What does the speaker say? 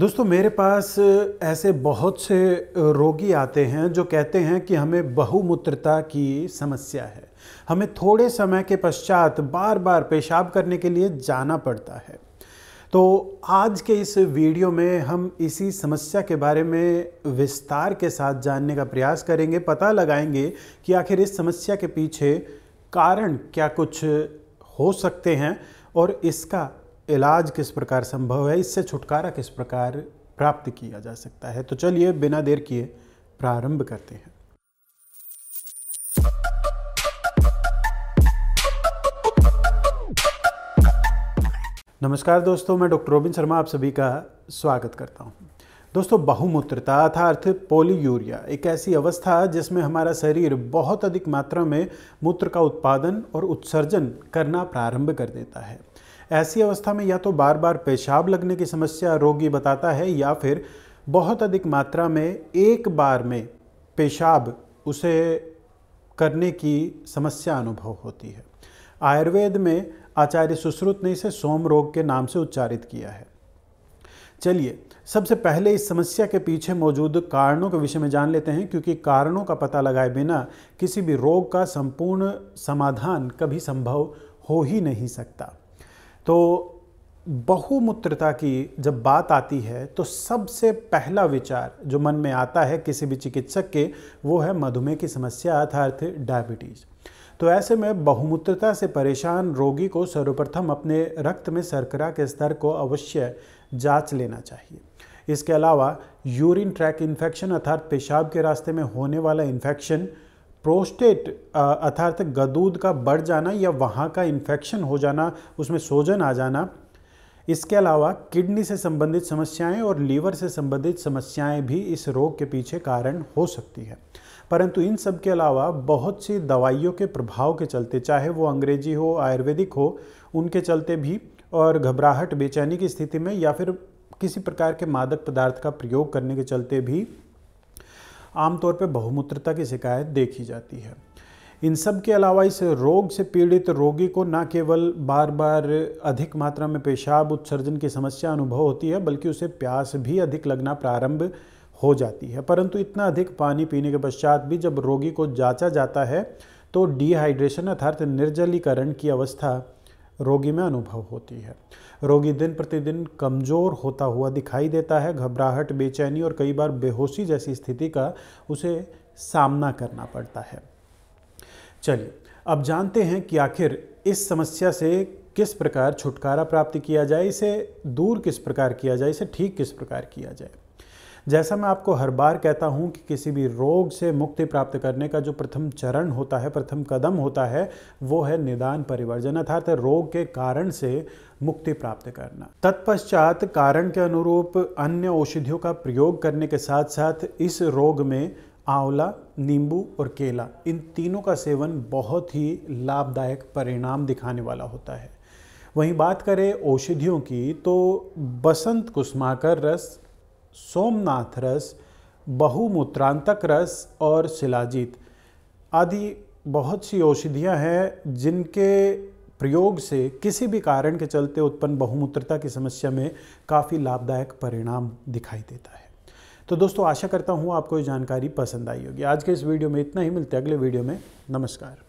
दोस्तों मेरे पास ऐसे बहुत से रोगी आते हैं जो कहते हैं कि हमें बहुमूत्रता की समस्या है हमें थोड़े समय के पश्चात बार बार पेशाब करने के लिए जाना पड़ता है तो आज के इस वीडियो में हम इसी समस्या के बारे में विस्तार के साथ जानने का प्रयास करेंगे पता लगाएंगे कि आखिर इस समस्या के पीछे कारण क्या कुछ हो सकते हैं और इसका इलाज किस प्रकार संभव है इससे छुटकारा किस प्रकार प्राप्त किया जा सकता है तो चलिए बिना देर किए प्रारंभ करते हैं नमस्कार दोस्तों मैं डॉक्टर रोबिन शर्मा आप सभी का स्वागत करता हूं। दोस्तों बहुमूत्रता अर्थात पोलीयूरिया एक ऐसी अवस्था जिसमें हमारा शरीर बहुत अधिक मात्रा में मूत्र का उत्पादन और उत्सर्जन करना प्रारंभ कर देता है ऐसी अवस्था में या तो बार बार पेशाब लगने की समस्या रोगी बताता है या फिर बहुत अधिक मात्रा में एक बार में पेशाब उसे करने की समस्या अनुभव होती है आयुर्वेद में आचार्य सुश्रुत ने इसे सोम रोग के नाम से उच्चारित किया है चलिए सबसे पहले इस समस्या के पीछे मौजूद कारणों के विषय में जान लेते हैं क्योंकि कारणों का पता लगाए बिना किसी भी रोग का संपूर्ण समाधान कभी संभव हो ही नहीं सकता तो बहुमूत्रता की जब बात आती है तो सबसे पहला विचार जो मन में आता है किसी भी चिकित्सक के वो है मधुमेह की समस्या अर्थात डायबिटीज़ तो ऐसे में बहुमूत्रता से परेशान रोगी को सर्वप्रथम अपने रक्त में शर्करा के स्तर को अवश्य जांच लेना चाहिए इसके अलावा यूरिन ट्रैक इन्फेक्शन अर्थात पेशाब के रास्ते में होने वाला इन्फेक्शन प्रोस्टेट अर्थात गदूद का बढ़ जाना या वहाँ का इन्फेक्शन हो जाना उसमें सोजन आ जाना इसके अलावा किडनी से संबंधित समस्याएं और लीवर से संबंधित समस्याएं भी इस रोग के पीछे कारण हो सकती है परंतु इन सब के अलावा बहुत सी दवाइयों के प्रभाव के चलते चाहे वो अंग्रेजी हो आयुर्वेदिक हो उनके चलते भी और घबराहट बेचैनी की स्थिति में या फिर किसी प्रकार के मादक पदार्थ का प्रयोग करने के चलते भी आमतौर पर बहुमूत्रता की शिकायत देखी जाती है इन सब के अलावा इस रोग से पीड़ित रोगी को न केवल बार बार अधिक मात्रा में पेशाब उत्सर्जन की समस्या अनुभव होती है बल्कि उसे प्यास भी अधिक लगना प्रारंभ हो जाती है परंतु इतना अधिक पानी पीने के पश्चात भी जब रोगी को जांचा जाता है तो डिहाइड्रेशन अर्थात निर्जलीकरण की अवस्था रोगी में अनुभव होती है रोगी दिन प्रतिदिन कमज़ोर होता हुआ दिखाई देता है घबराहट बेचैनी और कई बार बेहोशी जैसी स्थिति का उसे सामना करना पड़ता है चलिए अब जानते हैं कि आखिर इस समस्या से किस प्रकार छुटकारा प्राप्त किया जाए इसे दूर किस प्रकार किया जाए इसे ठीक किस प्रकार किया जाए जैसा मैं आपको हर बार कहता हूँ कि किसी भी रोग से मुक्ति प्राप्त करने का जो प्रथम चरण होता है प्रथम कदम होता है वो है निदान परिवर्जन अर्थात रोग के कारण से मुक्ति प्राप्त करना तत्पश्चात कारण के अनुरूप अन्य औषधियों का प्रयोग करने के साथ साथ इस रोग में आंवला नींबू और केला इन तीनों का सेवन बहुत ही लाभदायक परिणाम दिखाने वाला होता है वहीं बात करें औषधियों की तो बसंत कुसमाकर रस सोमनाथ रस बहुमूत्रांतक रस और शिलाजीत आदि बहुत सी औषधियाँ हैं जिनके प्रयोग से किसी भी कारण के चलते उत्पन्न बहुमूत्रता की समस्या में काफ़ी लाभदायक परिणाम दिखाई देता है तो दोस्तों आशा करता हूँ आपको ये जानकारी पसंद आई होगी आज के इस वीडियो में इतना ही मिलते हैं अगले वीडियो में नमस्कार